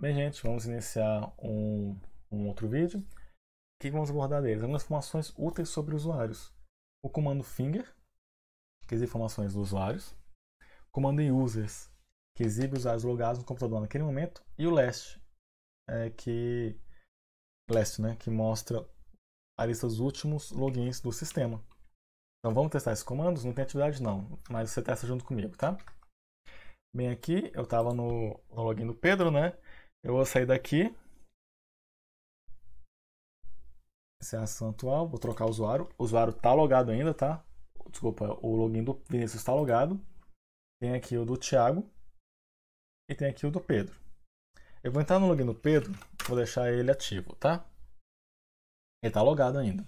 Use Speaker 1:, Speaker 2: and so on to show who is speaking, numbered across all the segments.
Speaker 1: Bem, gente, vamos iniciar um, um outro vídeo. O que vamos abordar deles? Algumas informações úteis sobre usuários. O comando finger, que exibe informações dos usuários. O comando users, que exibe usuários logados no computador naquele momento. E o last, é, que, last né, que mostra a lista dos últimos logins do sistema. Então vamos testar esses comandos? Não tem atividade não, mas você testa junto comigo, tá? Bem aqui, eu estava no, no login do Pedro, né? Eu vou sair daqui. Esse é ação atual. Vou trocar o usuário. O usuário está logado ainda, tá? Desculpa, o login do Vinícius está logado. Tem aqui o do Thiago. E tem aqui o do Pedro. Eu vou entrar no login do Pedro. Vou deixar ele ativo, tá? Ele está logado ainda.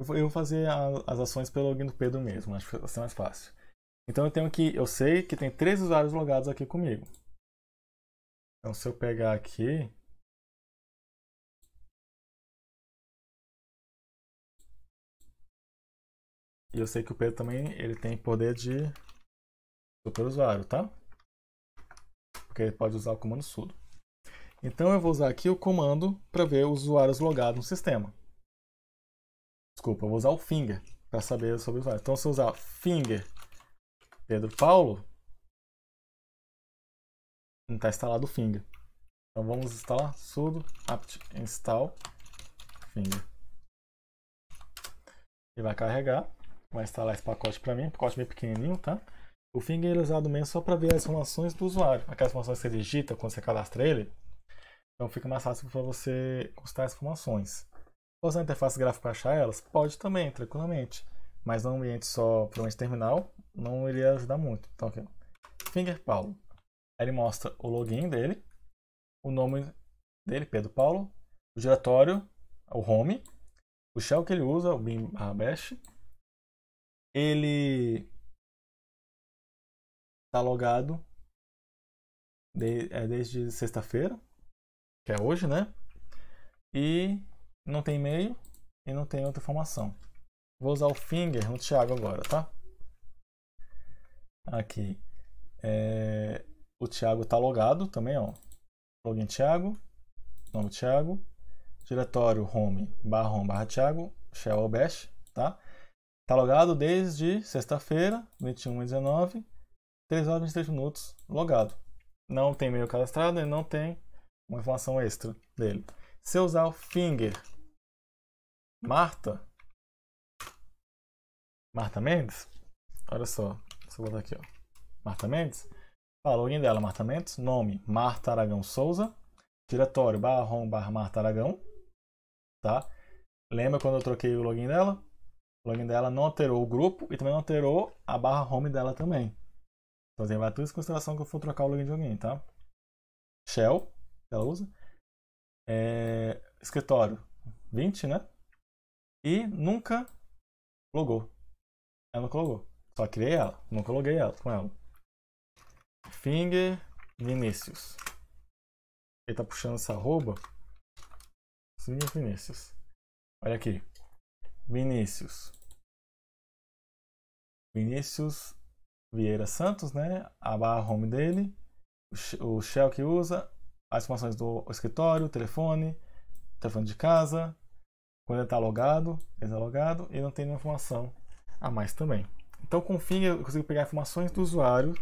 Speaker 1: Eu vou fazer as ações pelo login do Pedro mesmo. Acho que
Speaker 2: vai ser mais fácil. Então eu tenho que. Eu sei que tem três usuários logados aqui comigo. Então, se eu pegar aqui. E eu sei que o Pedro também ele tem poder de super usuário, tá? Porque ele
Speaker 1: pode usar o comando sudo. Então eu vou usar aqui o comando para ver os usuários logados no
Speaker 2: sistema. Desculpa, eu vou usar o finger para saber sobre o usuário. Então se eu usar finger Pedro Paulo, não
Speaker 1: está instalado o Finger. Então vamos instalar sudo apt install Finger. ele vai carregar, vai instalar esse pacote para mim, pacote bem pequenininho, tá? O Finger é usado mesmo só para ver as informações do usuário, aquelas informações que você digita quando você cadastra ele. Então fica mais fácil para você consultar as informações. Posso usar a interface gráfica para achar elas? Pode também, tranquilamente. Mas num ambiente só para um terminal, não iria ajudar muito. Então aqui, Finger Paulo ele mostra o login dele, o nome dele, Pedro Paulo, o giratório, o
Speaker 2: home, o shell que ele usa, o bin bash. Ele está logado de, é, desde sexta-feira, que é hoje, né? E não
Speaker 1: tem e-mail e não tem outra informação. Vou usar o finger no Thiago agora, tá? Aqui. É, o Thiago está logado também, ó. Login Thiago, nome Thiago, diretório home barra home barra Thiago, shell bash, tá? Está logado desde sexta-feira, 21 e 19, 3 horas e 23 minutos, logado. Não tem e-mail cadastrado e não tem uma informação extra dele. Se eu usar o finger Marta, Marta Mendes, olha só, deixa eu botar aqui, ó. Marta Mendes, login dela, Marta Mendes, nome, Marta Aragão Souza, diretório, barra bar barra Marta Aragão, tá? Lembra quando eu troquei o login dela? O login dela não alterou o grupo e também não alterou a barra home dela também. Então, assim, vai tudo isso em consideração que eu for trocar o login de alguém, tá?
Speaker 2: Shell, que ela usa. É, escritório, 20, né? E nunca logou. Ela nunca logou.
Speaker 1: Só criei ela, nunca loguei ela com ela. Finger Vinícius.
Speaker 2: Ele tá puxando essa arroba. Finger Vinícius. Olha aqui. Vinícius.
Speaker 1: Vinícius Vieira Santos, né? A barra home dele. O shell que usa. As informações do escritório, telefone, telefone de casa. Quando ele está logado, ele tá logado e não tem nenhuma informação a mais também. Então, com o Finger, eu consigo pegar informações do usuário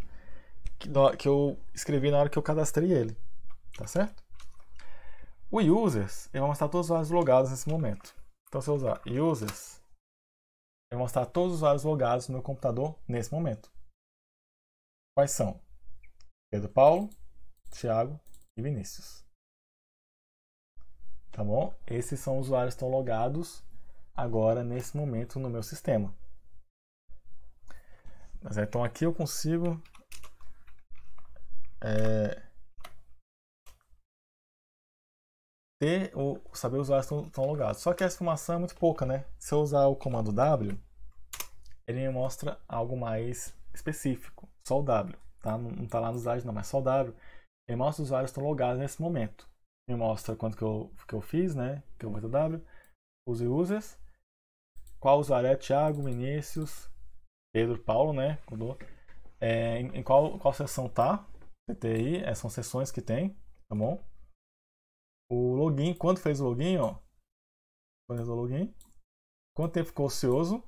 Speaker 1: que eu escrevi na hora que eu cadastrei ele, tá certo? O users, ele vai mostrar todos os usuários logados nesse momento. Então, se eu usar users, ele vai mostrar todos os usuários logados no meu computador nesse momento. Quais são? Pedro Paulo, Thiago e Vinícius. Tá bom? Esses são os usuários que estão logados agora, nesse momento, no meu sistema. Mas é, então aqui eu consigo é, ter ou saber os usuários estão logados. Só que essa informação é muito pouca, né? Se eu usar o comando W, ele me mostra algo mais específico, só o W, tá? Não está lá nos dados não, mas só o W. Ele mostra os usuários estão logados nesse momento. Me mostra quanto que eu, que eu fiz, né? Que eu meto W. use users. Qual usuário é? Thiago, Vinícius, Pedro, Paulo, né? É, em, em qual, qual sessão tá? CTI, essas é, são sessões que tem, tá bom? O login, quando fez o login, ó. Quando fez o login. Quanto tempo ficou ocioso?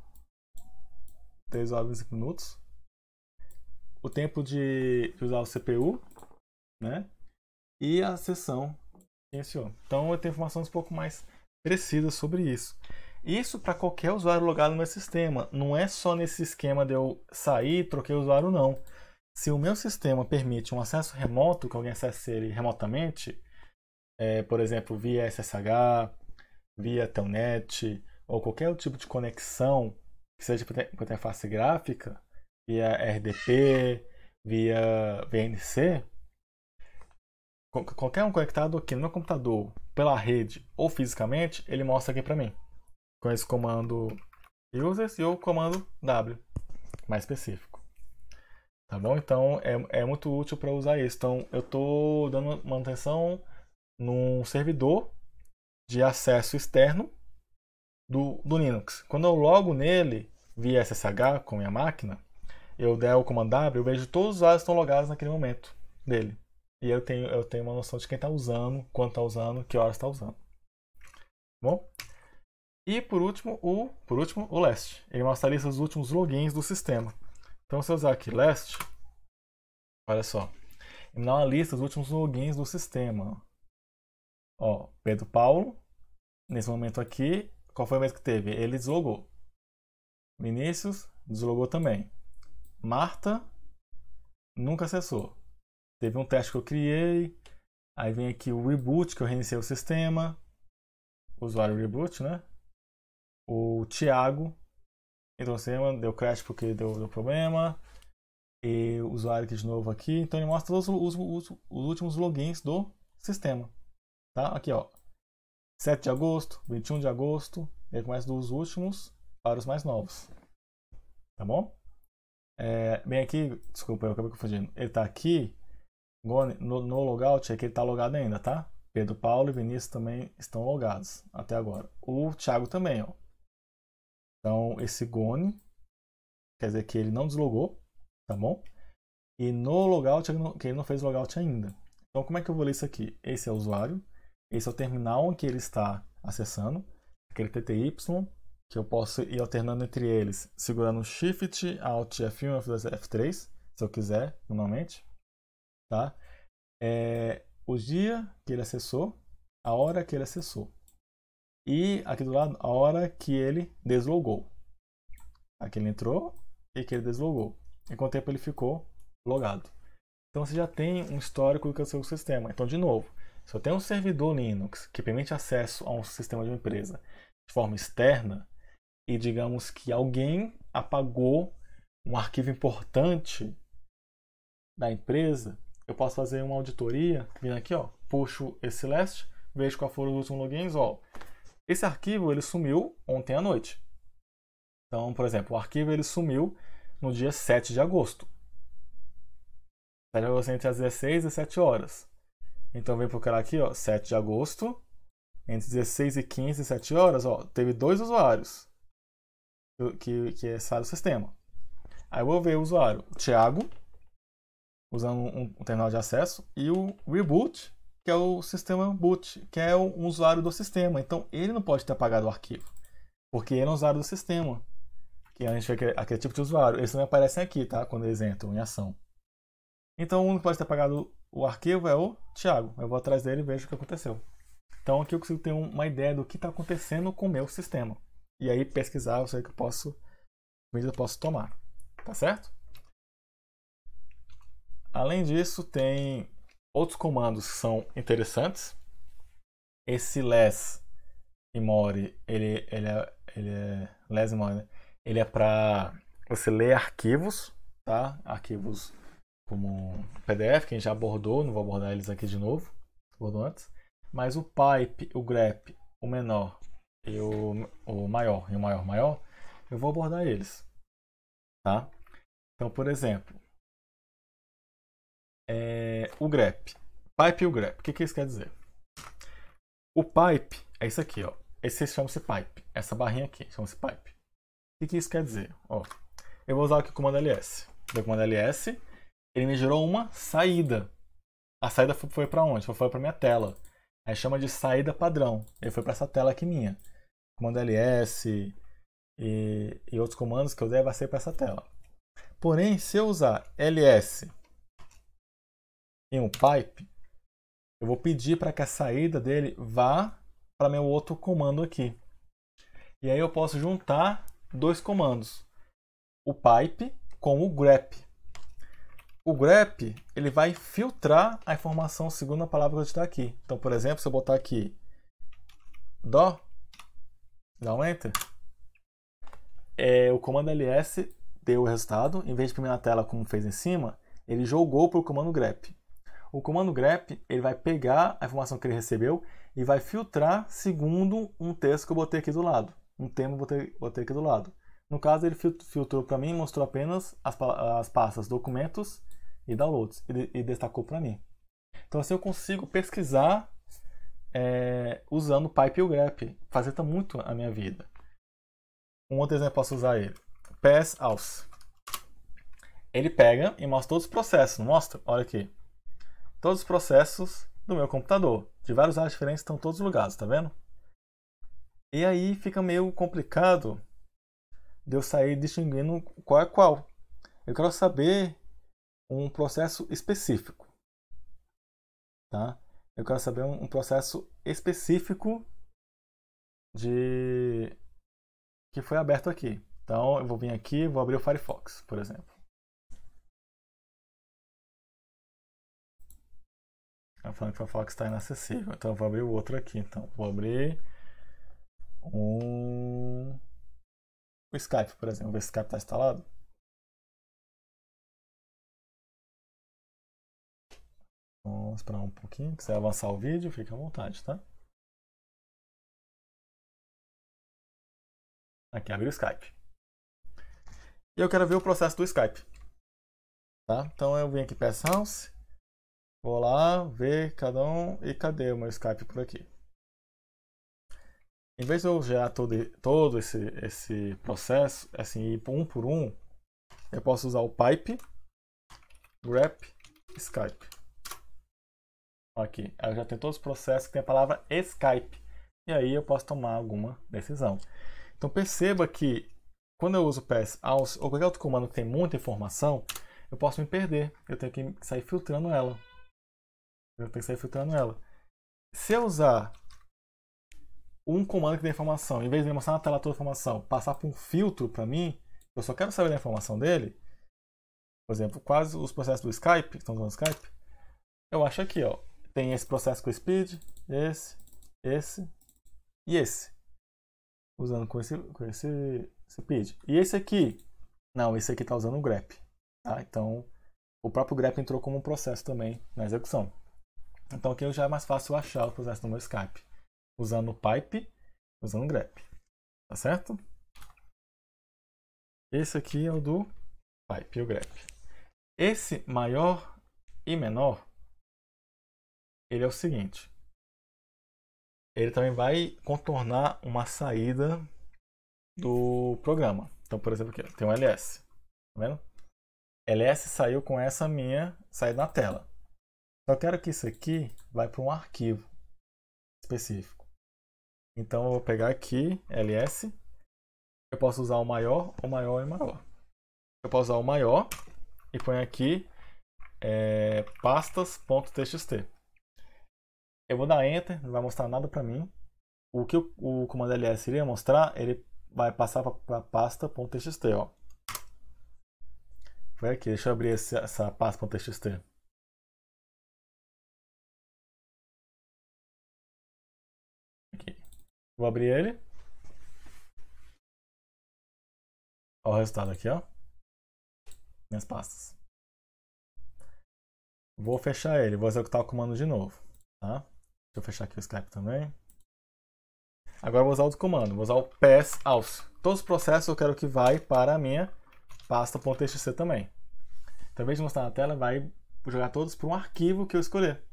Speaker 1: 3 horas e minutos. O tempo de usar o CPU, né? E a sessão iniciou. Então eu tenho informações um pouco mais precisas sobre isso. Isso para qualquer usuário logado no meu sistema. Não é só nesse esquema de eu sair, troquei o usuário, não se o meu sistema permite um acesso remoto, que alguém acesse ele remotamente, é, por exemplo, via SSH, via Telnet, ou qualquer tipo de conexão que seja por interface gráfica, via RDP, via VNC, qualquer um conectado aqui no meu computador, pela rede ou fisicamente, ele mostra aqui para mim. Com esse comando users e o comando W, mais específico. Tá bom? Então é, é muito útil para usar isso. Então eu estou dando manutenção num servidor de acesso externo do, do Linux. Quando eu logo nele via SSH com minha máquina, eu der o comando W, eu vejo todos os usuários estão logados naquele momento dele. E eu tenho, eu tenho uma noção de quem está usando, quanto está usando, que horas está usando. Tá bom? E por último, o, por último, o last. Ele mostra a lista dos últimos logins do sistema. Então, se eu usar aqui last, olha só, ele me dá uma lista dos últimos logins do sistema. Ó, Pedro Paulo, nesse momento aqui, qual foi o momento que teve? Ele deslogou. Vinícius deslogou também. Marta nunca acessou. Teve um teste que eu criei, aí vem aqui o reboot, que eu reiniciei o sistema, o usuário reboot, né? O Thiago então, sistema assim, é deu crash porque deu, deu problema. E usuário aqui de novo aqui. Então ele mostra os, os, os, os últimos logins do sistema. Tá? Aqui ó. 7 de agosto, 21 de agosto. Ele começa dos últimos para os mais novos. Tá bom? É, bem aqui, desculpa, eu acabei confundindo. Ele está aqui no, no logout, é que ele está logado ainda, tá? Pedro Paulo e Vinícius também estão logados até agora. O Thiago também, ó. Então, esse gone quer dizer que ele não deslogou, tá bom? E no logout, que ele não fez logout ainda. Então, como é que eu vou ler isso aqui? Esse é o usuário, esse é o terminal em que ele está acessando, aquele TTY, que eu posso ir alternando entre eles, segurando Shift, Alt, F1, F2, F3, se eu quiser, normalmente. Tá? É, o dia que ele acessou, a hora que ele acessou. E aqui do lado, a hora que ele deslogou. Aqui ele entrou e que ele deslogou. E quanto tempo ele ficou logado. Então você já tem um histórico do seu sistema. Então, de novo, se eu tenho um servidor Linux que permite acesso a um sistema de uma empresa de forma externa, e digamos que alguém apagou um arquivo importante da empresa, eu posso fazer uma auditoria, vindo aqui, ó, puxo esse last, vejo qual foram os últimos logins, ó, esse arquivo ele sumiu ontem à noite. Então, por exemplo, o arquivo ele sumiu no dia 7 de agosto. 7 de agosto entre as 16 e 7 horas. Então vem procurar aqui, ó, 7 de agosto, entre 16 e 15 e 7 horas, ó, teve dois usuários que, que acessaram o sistema. Aí eu vou ver o usuário, o Thiago, usando um, um terminal de acesso, e o Reboot, que é o sistema boot, que é um usuário do sistema. Então, ele não pode ter apagado o arquivo, porque ele é um usuário do sistema. Que a gente vê é aquele, tipo de usuário. Eles também aparecem aqui, tá? Quando eles entram em ação. Então, um que pode ter apagado o arquivo é o Thiago. Eu vou atrás dele e vejo o que aconteceu. Então, aqui eu consigo ter uma ideia do que está acontecendo com o meu sistema. E aí, pesquisar, eu sei que eu posso, medida eu posso tomar. Tá certo? Além disso, tem Outros comandos que são interessantes. Esse less more, ele, ele é, ele é less more, né? ele é para você ler arquivos, tá? Arquivos como PDF, que a gente já abordou, não vou abordar eles aqui de novo, abordou antes. Mas o pipe, o grep, o menor e o, o maior e o maior maior, eu vou abordar eles, tá? Então, por exemplo, é o grep. Pipe e o grep. O que, que isso quer dizer? O pipe é isso aqui, ó. Esse chama-se pipe. Essa barrinha aqui chama-se pipe. O que, que isso quer dizer? Ó, eu vou usar aqui o comando ls. O comando ls, ele me gerou uma saída. A saída foi para onde? Foi para minha tela. Aí chama de saída padrão. Ele foi para essa tela aqui minha. Comando ls e, e outros comandos que eu der vai ser para essa tela. Porém, se eu usar ls em um pipe, eu vou pedir para que a saída dele vá para meu outro comando aqui. E aí eu posso juntar dois comandos, o pipe com o grep. O grep ele vai filtrar a informação segundo a palavra que eu está aqui. Então, por exemplo, se eu botar aqui dó, dá um enter, é, o comando ls deu o resultado, em vez de imprimir na tela como fez em cima, ele jogou para o comando grep. O comando grep ele vai pegar a informação que ele recebeu e vai filtrar segundo um texto que eu botei aqui do lado, um tema que eu botei, aqui do lado. No caso, ele filtrou para mim e mostrou apenas as, as pastas documentos e downloads e, e destacou para mim. Então assim eu consigo pesquisar é, usando pipe e o grep. Facilita muito a minha vida. Um outro exemplo posso usar ele. Pass aus. Ele pega e mostra todos os processos, mostra? Olha aqui todos os processos do meu computador. De vários áreas diferentes estão todos lugares, tá vendo? E aí fica meio complicado de eu sair distinguindo qual é qual. Eu quero saber um processo específico. Tá? Eu quero saber um, um processo específico
Speaker 2: de que foi aberto aqui. Então eu vou vir aqui, vou abrir o Firefox, por exemplo. Ela falando que vai falar que está inacessível. Então eu vou abrir o outro aqui. Então, vou abrir um... o Skype, por exemplo. Vou ver se o Skype está instalado. Vamos esperar um pouquinho. Se quiser avançar o vídeo, fique à vontade, tá? Aqui abriu o Skype. E eu quero ver o processo do Skype. Tá? Então eu venho aqui para House. Vou lá
Speaker 1: ver cada um e cadê o meu Skype por aqui? Em vez de eu gerar todo, todo esse, esse processo, assim, ir um por um, eu posso usar o pipe grep Skype. Aqui, eu já tenho todos os processos que tem a palavra Skype. E aí eu posso tomar alguma decisão. Então perceba que quando eu uso o PS AUS ou qualquer outro comando que tem muita informação, eu posso me perder. Eu tenho que sair filtrando ela. Eu tenho que sair filtrando ela. Se eu usar um comando que tem informação, em vez de mostrar na tela toda a informação, passar por um filtro para mim, eu só quero saber da informação dele, por exemplo, quase os processos do Skype, que estão usando Skype, eu acho aqui, ó, tem esse processo com speed, esse, esse e esse. Usando com esse, com esse speed. E esse aqui? Não, esse aqui está usando o grep. Tá? Então, o próprio grep entrou como um processo também na execução. Então aqui já é mais fácil achar o processo no meu Skype, usando o pipe, usando o grep, tá certo? Esse aqui é o do pipe e o grep. Esse maior e menor, ele é o seguinte, ele também vai contornar uma saída do programa. Então, por exemplo, aqui, tem um LS, tá vendo? LS saiu com essa minha saída na tela. Só quero que isso aqui vá para um arquivo específico. Então eu vou pegar aqui ls. Eu posso usar o maior, o maior e o maior. Eu posso usar o maior e põe aqui é, pastas.txt. Eu vou dar enter, não vai mostrar nada para mim. O que o, o, comando ls iria mostrar, ele vai passar para pasta.txt. Ó.
Speaker 2: Foi aqui, deixa eu abrir essa, essa pasta.txt. Vou abrir ele. Olha o resultado aqui, ó. Minhas pastas. Vou fechar ele, vou executar o comando de
Speaker 1: novo, tá? Deixa eu fechar aqui o Skype também. Agora vou usar outro comando, vou usar o ps aus. Todos os processos eu quero que vai para a minha pasta.txt também. Então, em vez de mostrar na tela, vai jogar todos para um arquivo que eu escolher.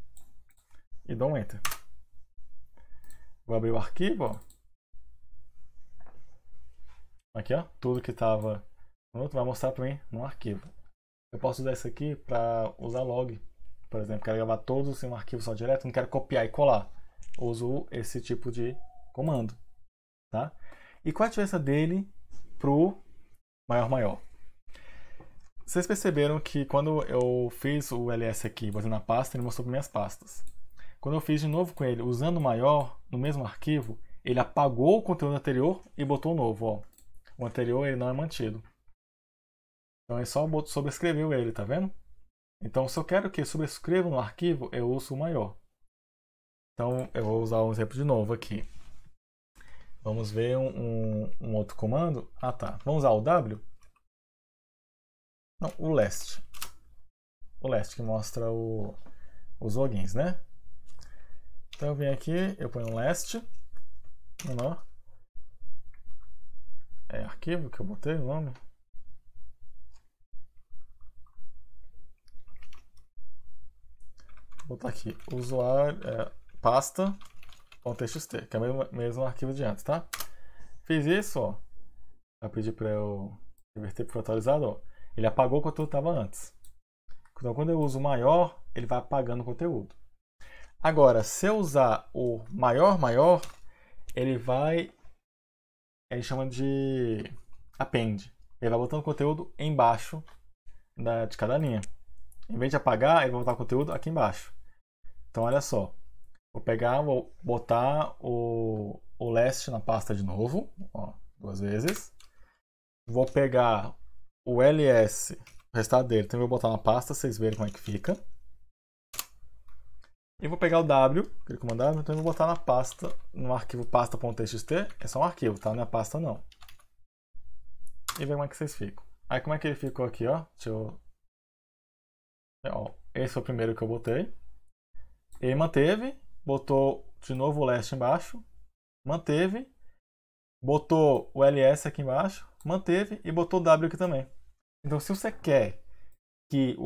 Speaker 1: E dou um enter. Vou abrir o arquivo, ó. Aqui, ó, tudo que estava pronto vai mostrar para mim no arquivo. Eu posso usar isso aqui para usar log, por exemplo, quero gravar todos em um arquivo só direto, não quero copiar e colar. Uso esse tipo de comando, tá? E qual é a diferença dele pro maior maior? Vocês perceberam que quando eu fiz o ls aqui, fazer na pasta, ele mostrou para minhas pastas. Quando eu fiz de novo com ele, usando o maior, no mesmo arquivo, ele apagou o conteúdo anterior e botou o novo. Ó. O anterior ele não é mantido. Então, é só sobrescreveu ele, tá vendo? Então, se eu quero que sobrescreva no arquivo, eu uso o maior. Então, eu vou usar um exemplo de novo aqui. Vamos ver um, um, um outro comando. Ah, tá. Vamos usar o W? Não, o last. O last que mostra o, os logins, né? Então eu venho aqui, eu ponho um last, menor É arquivo que eu botei o nome. Vou botar aqui, usuário, é, pasta.txt, que é o mesmo, mesmo arquivo de antes, tá? Fiz isso, ó. Eu pedi para eu reverter para o atualizado, ó. Ele apagou o conteúdo que estava antes. Então, quando eu uso maior, ele vai apagando o conteúdo. Agora, se eu usar o maior maior, ele vai... Ele chama de append. Ele vai botando o conteúdo embaixo da, de cada linha. Em vez de apagar, ele vai botar o conteúdo aqui embaixo. Então, olha só. Vou pegar, vou botar o, o last na pasta de novo. Ó, duas vezes. Vou pegar o ls, o restado dele, Então, eu vou botar na pasta, vocês verem como é que fica. Eu vou pegar o W, clico no W, então eu vou botar na pasta, no arquivo pasta.txt, é só um arquivo, tá? Não é pasta não. E ver como é que vocês ficam. Aí como é que ele ficou aqui, ó? Deixa eu... É, ó, esse foi o primeiro que eu botei. Ele manteve, botou de novo o last embaixo, manteve, botou o ls aqui embaixo, manteve e botou o W aqui também. Então se você quer que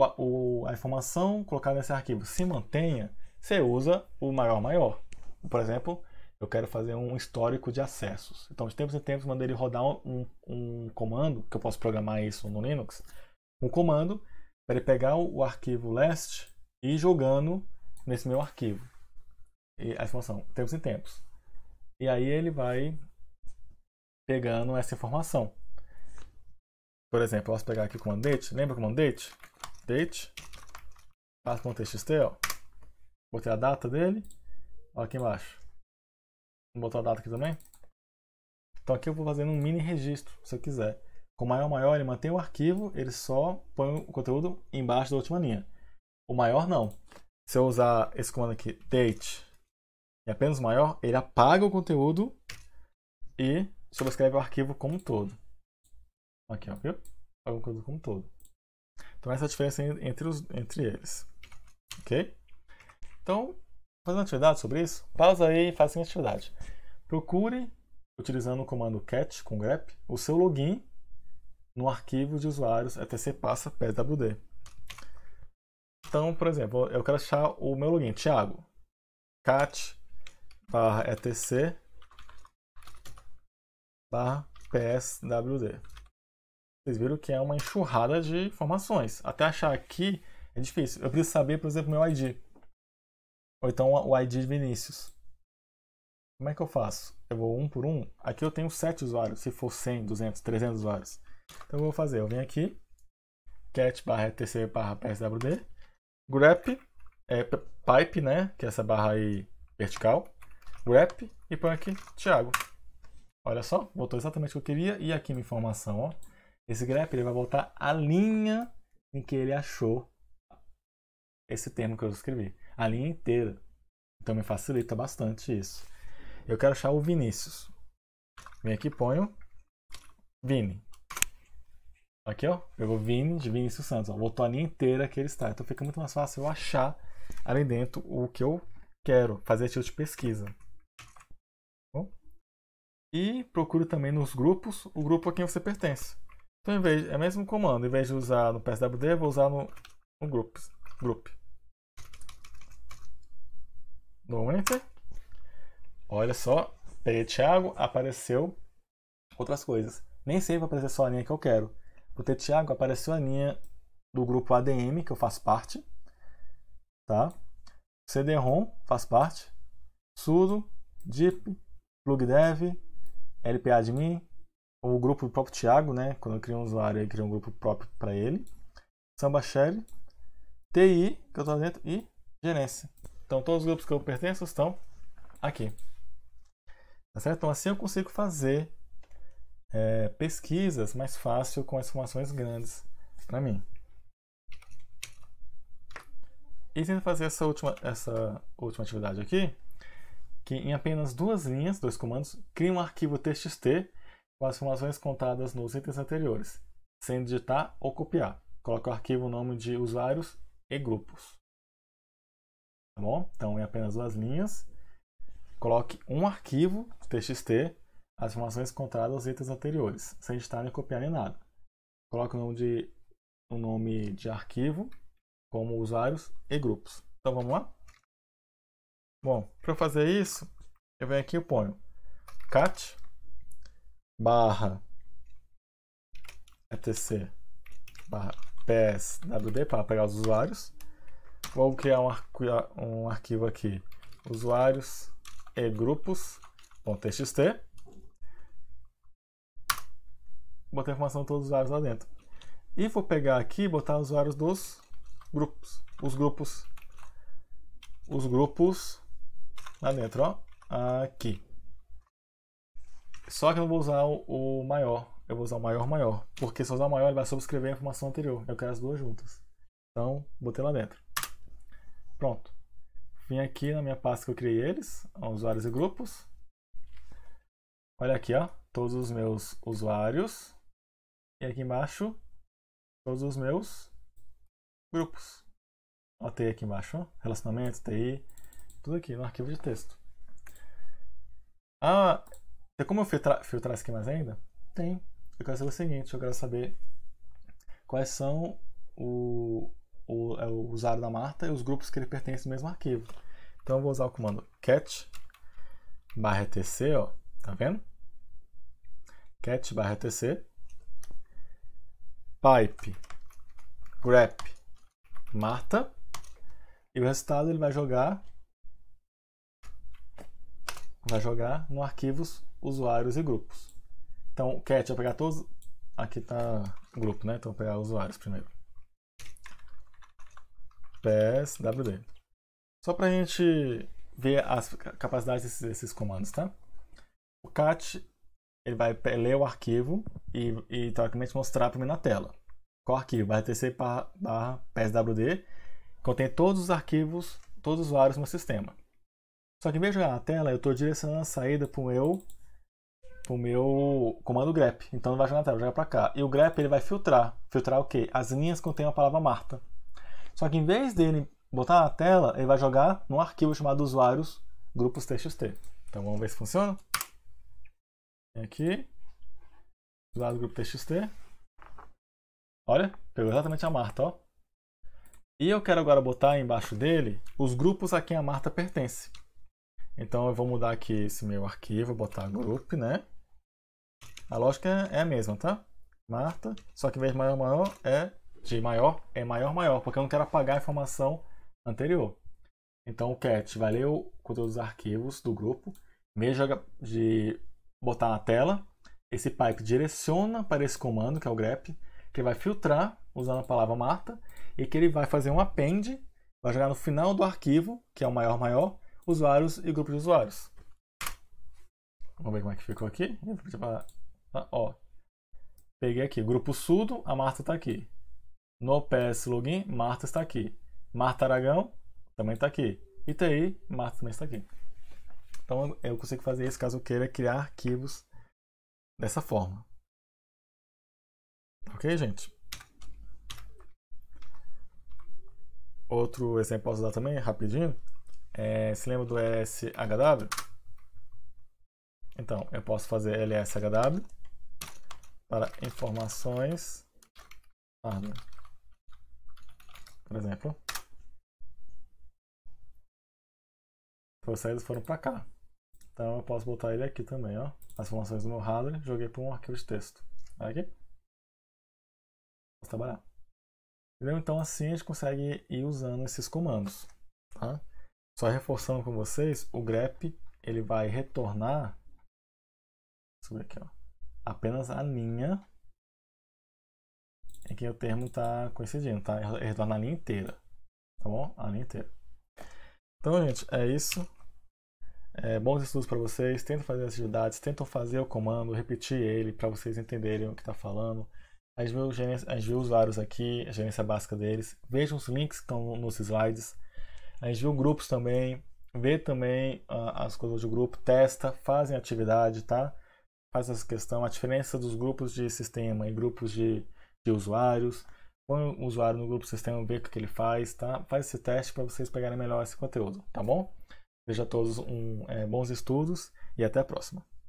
Speaker 1: a informação colocada nesse arquivo se mantenha, você usa o maior maior. Por exemplo, eu quero fazer um histórico de acessos. Então, de tempos em tempos, mandei ele rodar um, um, um comando, que eu posso programar isso no Linux, um comando para ele pegar o, o arquivo last e ir jogando nesse meu arquivo. E a informação, tempos em tempos. E aí ele vai pegando essa informação. Por exemplo, eu posso pegar aqui o comando date. Lembra o comando date? Date. Passo.txt, ó. Botei a data dele. Ó, aqui embaixo. Botou a data aqui também. Então aqui eu vou fazendo um mini registro, se eu quiser. Com maior maior ele mantém o arquivo, ele só põe o conteúdo embaixo da última linha. O maior não. Se eu usar esse comando aqui, date, e apenas maior, ele apaga o conteúdo e sobrescreve o arquivo como um todo. Aqui, ó, viu? Apaga o conteúdo como um todo. Então essa é a diferença entre, os, entre eles. Ok? Então, fazendo uma atividade sobre isso, pausa aí e faça a atividade. Procure, utilizando o comando cat com grep, o seu login no arquivo de usuários etc passa pswd. Então, por exemplo, eu quero achar o meu login, Thiago. cat barra etc barra pswd. Vocês viram que é uma enxurrada de informações. Até achar aqui é difícil. Eu preciso saber, por exemplo, meu ID. Ou então o ID de Vinícius. Como é que eu faço? Eu vou um por um. Aqui eu tenho 7 usuários, se for 100, 200, 300 usuários. Então eu vou fazer, eu venho aqui, cat barra tc barra pswd, grep, é, pipe, né, que é essa barra aí vertical, grep e põe aqui Thiago. Olha só, botou exatamente o que eu queria e aqui minha informação, ó. Esse grep ele vai botar a linha em que ele achou esse termo que eu escrevi a linha inteira. Então me facilita bastante isso. Eu quero achar o Vinícius. Vem aqui, ponho Vini. Aqui, ó. Pegou Vini de Vinícius Santos. Ó, botou a linha inteira que ele está. Então fica muito mais fácil eu achar ali dentro o que eu quero. Fazer tipo de pesquisa.
Speaker 2: Bom? E
Speaker 1: procuro também nos grupos o grupo a quem você pertence. Então, em vez, é o mesmo comando. Em vez de usar no PSWD, eu vou usar no, no Groups. Group. Dou Enter. Olha só, peguei Thiago, apareceu outras coisas. Nem sempre vai aparecer só a linha que eu quero. Vou ter Thiago, apareceu a linha do grupo ADM, que eu faço parte. Tá? CD-ROM, faz parte. Sudo, DIP, PlugDev, LPAdmin, o grupo do próprio Thiago, né? Quando eu crio um usuário, eu crio um grupo próprio para ele. Samba TI, que eu estou dentro, e gerência. Então todos os grupos que eu pertenço estão aqui. Tá certo? Então assim eu consigo fazer é, pesquisas mais fácil com as informações grandes para mim. E tento fazer essa última, essa última atividade aqui, que em apenas duas linhas, dois comandos, cria um arquivo txt com as informações contadas nos itens anteriores, sem digitar ou copiar. Coloca o arquivo no nome de usuários e grupos tá bom? Então, em apenas duas linhas, coloque um arquivo txt, as informações encontradas nos itens anteriores, sem editar nem copiar nem nada. Coloque o nome de, o nome de arquivo, como usuários e grupos. Então, vamos lá? Bom, para fazer isso, eu venho aqui e ponho cat barra etc barra pswd para pegar os usuários Vou criar um, arqu um arquivo aqui, usuários e grupos.txt. Botar a informação de todos os usuários lá dentro. E vou pegar aqui e botar os usuários dos grupos. Os grupos. Os grupos lá dentro, ó. Aqui. Só que eu não vou usar o, maior. Eu vou usar o maior maior. Porque se eu usar o maior, ele vai subscrever a informação anterior. Eu quero as duas juntas. Então, botei lá dentro. Pronto. Vim aqui na minha pasta que eu criei eles, usuários e grupos. Olha aqui, ó, todos os meus usuários. E aqui embaixo, todos os meus grupos. Ó, TI aqui embaixo, ó, relacionamentos, TI, tudo aqui no arquivo de texto. Ah, tem como eu filtrar, filtrar isso aqui mais ainda? Tem. Eu quero saber o seguinte, eu quero saber quais são o, o, é o usuário da Marta e os grupos que ele pertence no mesmo arquivo. Então eu vou usar o comando cat barra tc, ó, tá vendo? cat barra tc pipe grep Marta e o resultado ele vai jogar vai jogar no arquivos usuários e grupos. Então o cat vai pegar todos aqui tá grupo, né? Então vou pegar usuários primeiro pswd. Só para a gente ver as capacidades desses, desses, comandos, tá? O cat ele vai ler o arquivo e, e teoricamente mostrar para mim na tela. Qual arquivo? RTC barra pswd contém todos os arquivos, todos os usuários no meu sistema. Só que em vez de jogar na tela, eu estou direcionando a saída para o meu, meu comando grep. Então não vai jogar na tela, vai jogar para cá. E o grep ele vai filtrar. Filtrar o quê? As linhas que contêm a palavra Marta. Só que em vez dele botar na tela, ele vai jogar num arquivo chamado usuários grupos txt. Então vamos ver se funciona. Vem aqui. Usuário grupo txt. Olha, pegou exatamente a Marta, ó. E eu quero agora botar embaixo dele os grupos a quem a Marta pertence. Então eu vou mudar aqui esse meu arquivo, botar group, né? A lógica é a mesma, tá? Marta, só que em vez de maior maior é de maior é maior maior, porque eu não quero apagar a informação anterior. Então o cat vai ler o conteúdo dos arquivos do grupo, mesmo de botar na tela. Esse pipe direciona para esse comando, que é o grep, que vai filtrar usando a palavra Marta, e que ele vai fazer um append, vai jogar no final do arquivo, que é o maior maior, usuários e grupo de usuários. Vamos ver como é que ficou aqui. Ó, peguei aqui, grupo sudo, a Marta está aqui. No PS Login, Marta está aqui. Marta Aragão também está aqui. E Marta também está aqui. Então eu consigo fazer isso caso eu queira criar arquivos dessa forma. Ok, gente? Outro exemplo posso dar também, rapidinho. É, se lembra do SHW? Então, eu posso fazer LSHW para informações ah, por exemplo, vocês foram para cá. Então eu posso botar ele aqui também, ó. As informações do meu hardware, joguei para um arquivo de texto. Aqui. Posso trabalhar. Entendeu? Então assim a gente consegue ir usando esses comandos, tá? Só reforçando com vocês, o grep ele vai retornar subir aqui, ó, apenas a linha Aqui é o termo está coincidindo, tá? Herdou na linha inteira, tá bom? A linha inteira. Então, gente, é isso. É, bons estudos para vocês. Tentem fazer as atividades, tentam fazer o comando, repetir ele para vocês entenderem o que está falando. A gente, as viu usuários aqui, a gerência básica deles. Vejam os links que estão nos slides. A gente viu grupos também. Vê também uh, as coisas de grupo, testa, fazem atividade, tá? Faz essa questão. A diferença dos grupos de sistema e grupos de de usuários. Põe o usuário no grupo, vocês tenham ver o que ele faz, tá? Faz esse teste para vocês pegarem melhor esse conteúdo, tá bom? Veja a todos um, é, bons estudos e até a próxima.